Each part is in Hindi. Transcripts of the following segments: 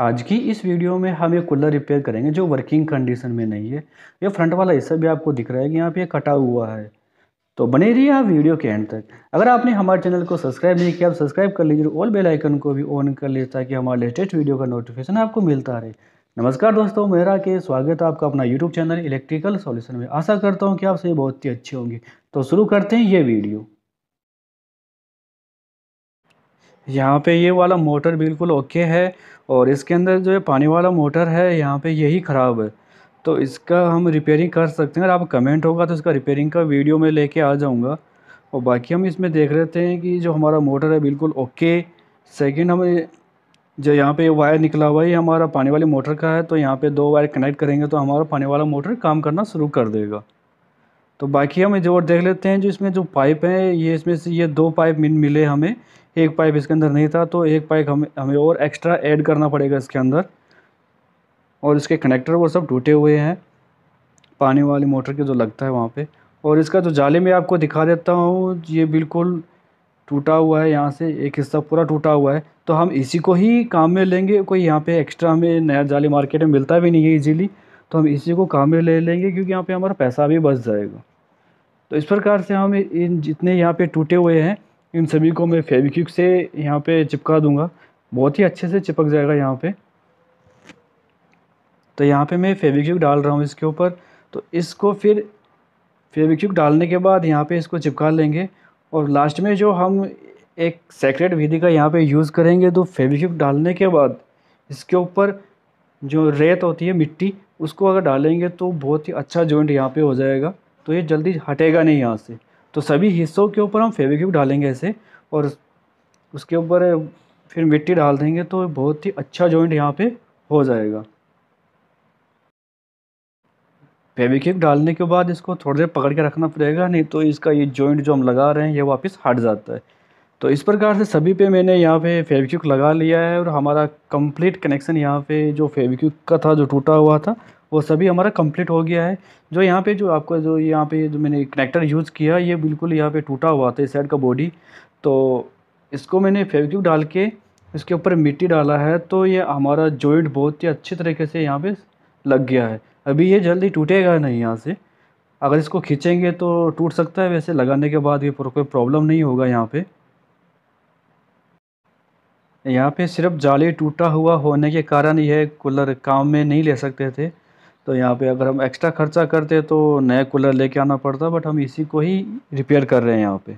आज की इस वीडियो में हम ये कूलर रिपेयर करेंगे जो वर्किंग कंडीशन में नहीं है ये फ्रंट वाला हिस्सा भी आपको दिख रहा है कि यहाँ पे कटा हुआ है तो बने रहिए आप वीडियो के एंड तक अगर आपने हमारे चैनल को सब्सक्राइब नहीं किया आप सब्सक्राइब कर लीजिए और बेल आइकन को भी ऑन कर लीजिए ताकि हमारे लेटेस्ट वीडियो का नोटिफिकेशन आपको मिलता रहे नमस्कार दोस्तों मेरा के स्वागत है आपका अपना यूट्यूब चैनल इलेक्ट्रिकल सोल्यूशन में आशा करता हूँ कि आप सभी बहुत ही अच्छे होंगे तो शुरू करते हैं ये वीडियो यहाँ पे ये वाला मोटर बिल्कुल ओके है और इसके अंदर जो ये पानी वाला मोटर है यहाँ पे यही ख़राब है तो इसका हम रिपेयरिंग कर सकते हैं अगर आप कमेंट होगा तो इसका रिपेयरिंग का वीडियो में लेके आ जाऊँगा और बाकी हम इसमें देख लेते हैं कि जो हमारा मोटर है बिल्कुल ओके सेकेंड हम जो यहाँ पे वायर निकला हुआ है हमारा पानी वाले मोटर का है तो यहाँ पे दो वायर कनेक्ट करेंगे तो हमारा पानी वाला मोटर काम करना शुरू कर देगा तो बाकी हम जो देख लेते हैं जो इसमें जो पाइप है ये इसमें से ये दो पाइप मिले हमें एक पाइप इसके अंदर नहीं था तो एक पाइप हमें हमें और एक्स्ट्रा ऐड करना पड़ेगा इसके अंदर और इसके कनेक्टर वो सब टूटे हुए हैं पानी वाली मोटर के जो लगता है वहाँ पे और इसका जो जाले में आपको दिखा देता हूँ ये बिल्कुल टूटा हुआ है यहाँ से एक हिस्सा पूरा टूटा हुआ है तो हम इसी को ही काम में लेंगे कोई यहाँ पे एक्स्ट्रा हमें नया जाली मार्केट में मिलता भी नहीं है इजीली तो हम इसी को काम में ले लेंगे क्योंकि यहाँ पर हमारा पैसा भी बच जाएगा तो इस प्रकार से हम इन जितने यहाँ पर टूटे हुए हैं इन सभी को मैं फेविक्विक से यहाँ पे चिपका दूँगा बहुत ही अच्छे से चिपक जाएगा यहाँ पे तो यहाँ पे मैं फेविक्विक डाल रहा हूँ इसके ऊपर तो इसको फिर फेविक्विक डालने के बाद यहाँ पे इसको चिपका लेंगे और लास्ट में जो हम एक सेक्रेट विधि का यहाँ पे यूज़ करेंगे तो फेविक्विक डालने के बाद इसके ऊपर जो रेत होती है मिट्टी उसको अगर डालेंगे तो बहुत ही अच्छा जॉइंट यहाँ पे हो जाएगा तो ये जल्दी हटेगा नहीं यहाँ से तो सभी हिस्सों के ऊपर हम फेविक्विक डालेंगे ऐसे और उसके ऊपर फिर मिट्टी डाल देंगे तो बहुत ही अच्छा जॉइंट यहाँ पे हो जाएगा फेविक्विक डालने के बाद इसको थोड़ी देर पकड़ के रखना पड़ेगा नहीं तो इसका ये जॉइंट जो हम लगा रहे हैं ये वापस हट जाता है तो इस प्रकार से सभी पे मैंने यहाँ पे फेविक्विक लगा लिया है और हमारा कंप्लीट कनेक्शन यहाँ पे जो फेविक्विक का था जो टूटा हुआ था वो सभी हमारा कंप्लीट हो गया है जो यहाँ पे जो आपका जो यहाँ पे जो मैंने कनेक्टर यूज़ किया ये बिल्कुल यहाँ पे टूटा हुआ था इस साइड का बॉडी तो इसको मैंने फेविक्विक डाल के इसके ऊपर मिट्टी डाला है तो ये हमारा जॉइंट बहुत ही अच्छे तरीके से यहाँ पर लग गया है अभी ये जल्दी टूटेगा नहीं यहाँ से अगर इसको खींचेंगे तो टूट सकता है वैसे लगाने के बाद ये कोई प्रॉब्लम नहीं होगा यहाँ पर यहाँ पे सिर्फ जाली टूटा हुआ होने के कारण यह कूलर काम में नहीं ले सकते थे तो यहाँ पे अगर हम एक्स्ट्रा खर्चा करते तो नया कूलर लेके आना पड़ता बट हम इसी को ही रिपेयर कर रहे हैं यहाँ पे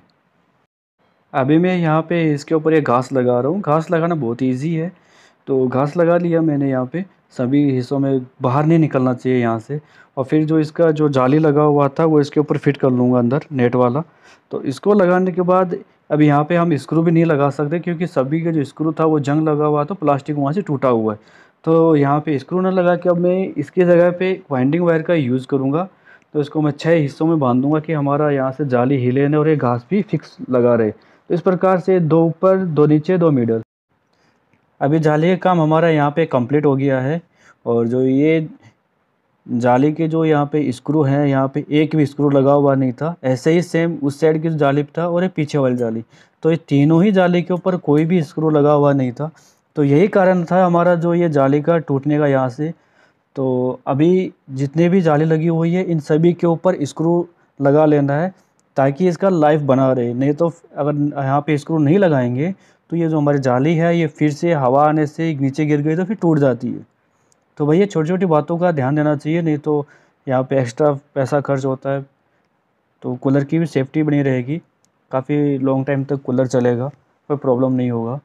अभी मैं यहाँ पे इसके ऊपर ये घास लगा रहा हूँ घास लगाना बहुत ईजी है तो घास लगा लिया मैंने यहाँ पे सभी हिस्सों में बाहर नहीं निकलना चाहिए यहाँ से और फिर जो इसका जो जाली लगा हुआ था वो इसके ऊपर फिट कर लूँगा अंदर नेट वाला तो इसको लगाने के बाद अभी यहाँ पे हम स्क्रू भी नहीं लगा सकते क्योंकि सभी का जो स्क्रू था वो जंग लगा हुआ तो प्लास्टिक वहाँ से टूटा हुआ है तो यहाँ पे स्क्रू ना लगा के अब मैं इसके जगह पे वाइंडिंग वायर का यूज़ करूँगा तो इसको मैं छः हिस्सों में बांध दूँगा कि हमारा यहाँ से जाली हिले ना और ये घास भी फिक्स लगा रहे तो इस प्रकार से दो ऊपर दो नीचे दो मीडल अभी जाली का काम हमारा यहाँ पर कंप्लीट हो गया है और जो ये जाली के जो यहाँ पे स्क्रू हैं यहाँ पे एक भी स्क्रू लगा हुआ नहीं था ऐसे ही सेम उस साइड की जो जाली था और ये पीछे वाली जाली तो ये तीनों ही जाली के ऊपर कोई भी स्क्रू लगा हुआ नहीं था तो यही कारण था हमारा जो ये जाली का टूटने का यहाँ से तो अभी जितने भी जाली लगी हुई है इन सभी के ऊपर स्क्रू लगा लेना है ताकि इसका लाइफ बना रहे नहीं तो अगर यहाँ पे स्क्रू नहीं लगाएंगे तो ये जो हमारी जाली है ये फिर से हवा आने से नीचे गिर गई तो फिर टूट जाती है तो भैया छोटी छोटी बातों का ध्यान देना चाहिए नहीं तो यहाँ पे एक्स्ट्रा पैसा खर्च होता है तो कूलर की भी सेफ्टी बनी रहेगी काफ़ी लॉन्ग टाइम तक कूलर चलेगा कोई प्रॉब्लम नहीं होगा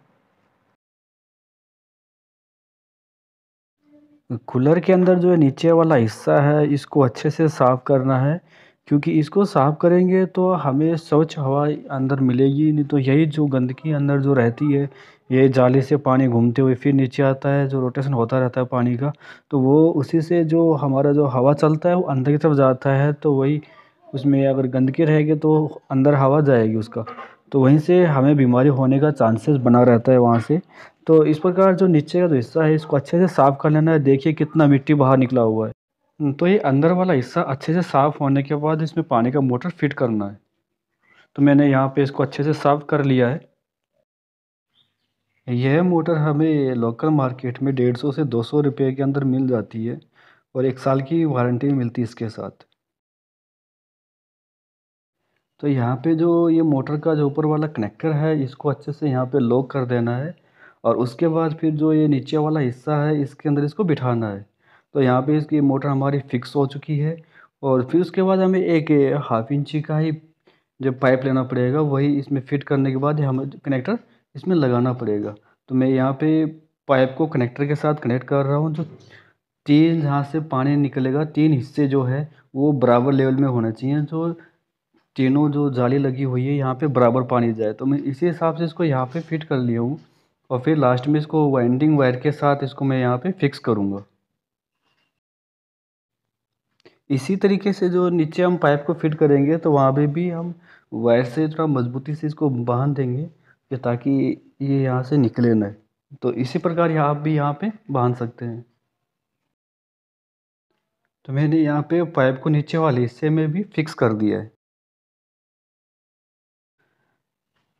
कूलर के अंदर जो नीचे वाला हिस्सा है इसको अच्छे से साफ़ करना है क्योंकि इसको साफ़ करेंगे तो हमें स्वच्छ हवा अंदर मिलेगी नहीं तो यही जो गंदगी अंदर जो रहती है ये जाली से पानी घूमते हुए फिर नीचे आता है जो रोटेशन होता रहता है पानी का तो वो उसी से जो हमारा जो हवा चलता है वो अंदर की तरफ जाता है तो वही उसमें अगर गंदगी रहेगी तो अंदर हवा जाएगी उसका तो वहीं से हमें बीमारी होने का चांसेस बना रहता है वहाँ से तो इस प्रकार जो नीचे का जो हिस्सा है इसको अच्छे से साफ़ कर लेना है देखिए कितना मिट्टी बाहर निकला हुआ है हम्म, तो ये अंदर वाला हिस्सा अच्छे से साफ़ होने के बाद इसमें पानी का मोटर फिट करना है तो मैंने यहाँ पे इसको अच्छे से साफ़ कर लिया है यह मोटर हमें लोकल मार्केट में डेढ़ सौ से दो सौ रुपये के अंदर मिल जाती है और एक साल की वारंटी मिलती है इसके साथ तो यहाँ पे जो ये मोटर का जो ऊपर वाला कनेक्टर है इसको अच्छे से यहाँ पे लॉक कर देना है और उसके बाद फिर जो ये नीचे वाला हिस्सा है इसके अंदर इसको बिठाना है तो यहाँ पे इसकी मोटर हमारी फ़िक्स हो चुकी है और फिर उसके बाद हमें एक हाफ इंची का ही जो पाइप लेना पड़ेगा वही इसमें फिट करने के बाद हमें कनेक्टर इसमें लगाना पड़ेगा तो मैं यहाँ पे पाइप को कनेक्टर के साथ कनेक्ट कर रहा हूँ जो तीन जहाँ से पानी निकलेगा तीन हिस्से जो है वो बराबर लेवल में होना चाहिए जो तीनों जो जाली लगी हुई है यहाँ पर बराबर पानी जाए तो मैं इसी हिसाब से इसको यहाँ पर फिट कर लिया हूँ और फिर लास्ट में इसको वाइंडिंग वायर के साथ इसको मैं यहाँ पे फिक्स करूँगा इसी तरीके से जो नीचे हम पाइप को फिट करेंगे तो वहाँ पे भी हम वायर से थोड़ा मजबूती से इसको बांध देंगे कि ताकि ये यहाँ से निकले ना तो इसी प्रकार आप भी यहाँ पर बांध सकते हैं तो मैंने यहाँ पे पाइप को नीचे वाले हिस्से में भी फिक्स कर दिया है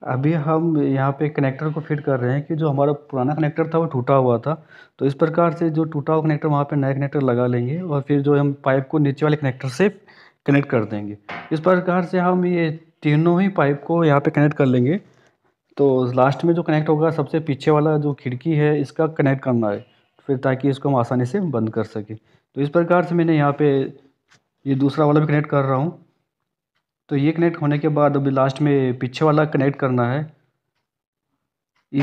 अभी हम यहाँ पे कनेक्टर को फिट कर रहे हैं कि जो हमारा पुराना कनेक्टर था वो टूटा हुआ था तो इस प्रकार से जो टूटा हुआ कनेक्टर वहाँ पे नया कनेक्टर लगा लेंगे और फिर जो हम पाइप को नीचे वाले कनेक्टर से कनेक्ट कर देंगे इस प्रकार से हम ये तीनों ही पाइप को यहाँ पे कनेक्ट कर लेंगे तो लास्ट में जो कनेक्ट होगा सबसे पीछे वाला जो खिड़की है इसका कनेक्ट करना है फिर ताकि इसको हम आसानी से बंद कर सकें तो इस प्रकार से मैंने यहाँ पर ये दूसरा वाला भी कनेक्ट कर रहा हूँ तो ये कनेक्ट होने के बाद अभी लास्ट में पीछे वाला कनेक्ट करना है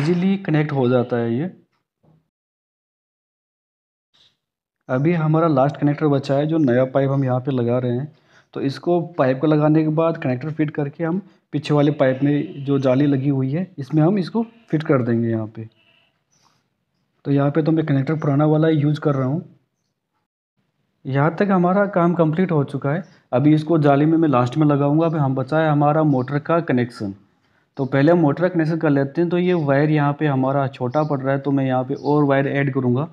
इजीली कनेक्ट हो जाता है ये अभी हमारा लास्ट कनेक्टर बचा है जो नया पाइप हम यहाँ पे लगा रहे हैं तो इसको पाइप को लगाने के बाद कनेक्टर फिट करके हम पीछे वाले पाइप में जो जाली लगी हुई है इसमें हम इसको फिट कर देंगे यहाँ पे तो यहाँ पे तो मैं कनेक्टर पुराना वाला यूज़ कर रहा हूँ यहाँ तक हमारा काम कंप्लीट हो चुका है अभी इसको जाली में मैं लास्ट में लगाऊंगा अभी हम बचा है हमारा मोटर का कनेक्शन तो पहले हम मोटर का कनेक्शन कर लेते हैं तो ये वायर यहाँ पे हमारा छोटा पड़ रहा है तो मैं यहाँ पे और वायर ऐड करूँगा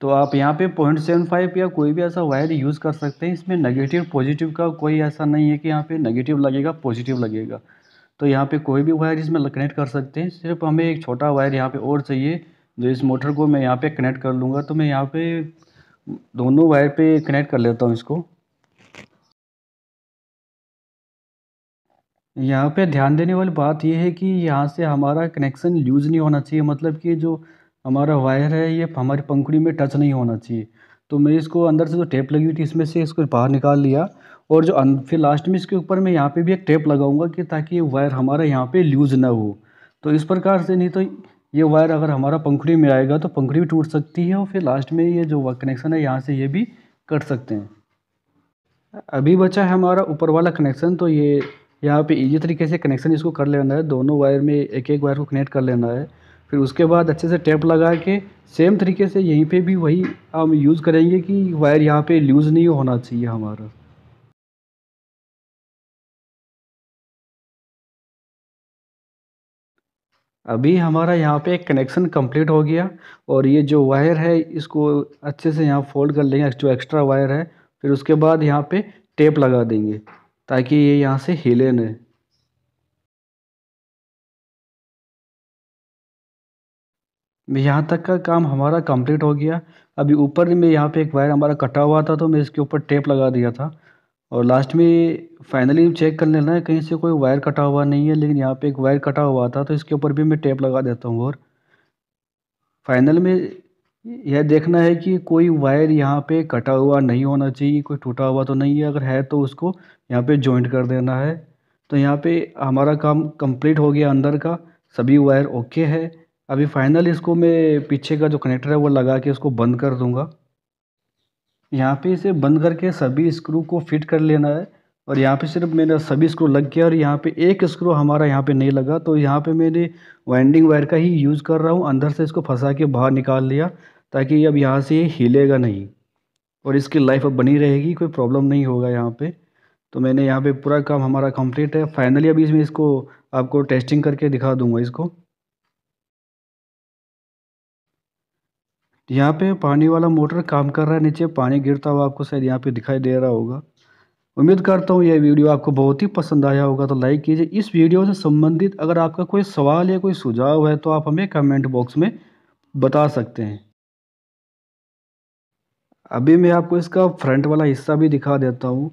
तो आप यहाँ पे पॉइंट सेवन फाइव या कोई भी ऐसा वायर यूज़ कर सकते हैं इसमें नेगेटिव पॉजिटिव का कोई ऐसा नहीं है कि यहाँ पर नेगेटिव लगेगा पॉजिटिव लगेगा तो यहाँ पर कोई भी वायर इसमें कनेक्ट कर सकते हैं सिर्फ हमें एक छोटा वायर यहाँ पर और चाहिए जो तो इस मोटर को मैं यहाँ पर कनेक्ट कर लूँगा तो मैं यहाँ पर दोनों वायर पे कनेक्ट कर लेता हूँ इसको यहाँ पे ध्यान देने वाली बात यह है कि यहाँ से हमारा कनेक्शन लूज़ नहीं होना चाहिए मतलब कि जो हमारा वायर है ये हमारी पंखुड़ी में टच नहीं होना चाहिए तो मैं इसको अंदर से जो टेप लगी हुई थी इसमें से इसको बाहर निकाल लिया और जो फिर लास्ट में इसके ऊपर मैं यहाँ पे भी एक टेप लगाऊंगा कि ताकि वायर हमारा यहाँ पे लूज़ ना हो तो इस प्रकार से नहीं तो ये वायर अगर हमारा पंखुड़ी में आएगा तो पंखुड़ी भी टूट सकती है और फिर लास्ट में ये जो कनेक्शन है यहाँ से ये भी कट सकते हैं अभी बचा है हमारा ऊपर वाला कनेक्शन तो ये यहाँ पे इजी तरीके से कनेक्शन इसको कर लेना है दोनों वायर में एक एक वायर को कनेक्ट कर लेना है फिर उसके बाद अच्छे से टेप लगा के सेम तरीके से यहीं पे भी वही हम यूज़ करेंगे कि वायर यहाँ पे लूज़ नहीं होना चाहिए हमारा अभी हमारा यहाँ पे कनेक्शन कंप्लीट हो गया और ये जो वायर है इसको अच्छे से यहाँ फोल्ड कर लेंगे जो एक्स्ट्रा वायर है फिर उसके बाद यहाँ पे टेप लगा देंगे ताकि ये यहाँ से हिले नहीं यहाँ तक का काम हमारा कंप्लीट हो गया अभी ऊपर में यहाँ पे एक वायर हमारा कटा हुआ था तो मैं इसके ऊपर टेप लगा दिया था और लास्ट में फाइनली चेक कर लेना है कहीं से कोई वायर कटा हुआ नहीं है लेकिन यहाँ पे एक वायर कटा हुआ था तो इसके ऊपर भी मैं टेप लगा देता हूँ और फाइनल में यह देखना है कि कोई वायर यहाँ पे कटा हुआ नहीं होना चाहिए कोई टूटा हुआ तो नहीं है अगर है तो उसको यहाँ पे जॉइंट कर देना है तो यहाँ पे हमारा काम कंप्लीट हो गया अंदर का सभी वायर ओके है अभी फाइनल इसको मैं पीछे का जो कनेक्टर है वो लगा के उसको बंद कर दूँगा यहाँ पे इसे बंद करके सभी स्क्रू को फिट कर लेना है और यहाँ पे सिर्फ मेरा सभी स्क्रू लग गया और यहाँ पे एक स्क्रू हमारा यहाँ पे नहीं लगा तो यहाँ पे मैंने वाइंडिंग वायर का ही यूज़ कर रहा हूँ अंदर से इसको फंसा के बाहर निकाल लिया ताकि अब यहाँ से ये हिलेगा नहीं और इसकी लाइफ अब बनी रहेगी कोई प्रॉब्लम नहीं होगा यहाँ पर तो मैंने यहाँ पर पूरा काम हमारा कम्प्लीट है फाइनली अभी इसमें इसको आपको टेस्टिंग करके दिखा दूँगा इसको यहाँ पे पानी वाला मोटर काम कर रहा है नीचे पानी गिरता हुआ आपको शायद यहाँ पे दिखाई दे रहा होगा उम्मीद करता हूँ यह वीडियो आपको बहुत ही पसंद आया होगा तो लाइक कीजिए इस वीडियो से संबंधित अगर आपका कोई सवाल या कोई सुझाव है तो आप हमें कमेंट बॉक्स में बता सकते हैं अभी मैं आपको इसका फ्रंट वाला हिस्सा भी दिखा देता हूँ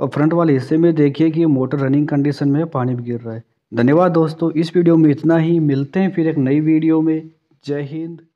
और फ्रंट वाले हिस्से में देखिए कि मोटर रनिंग कंडीशन में पानी भी गिर रहा है धन्यवाद दोस्तों इस वीडियो में इतना ही मिलते हैं फिर एक नई वीडियो में जय हिंद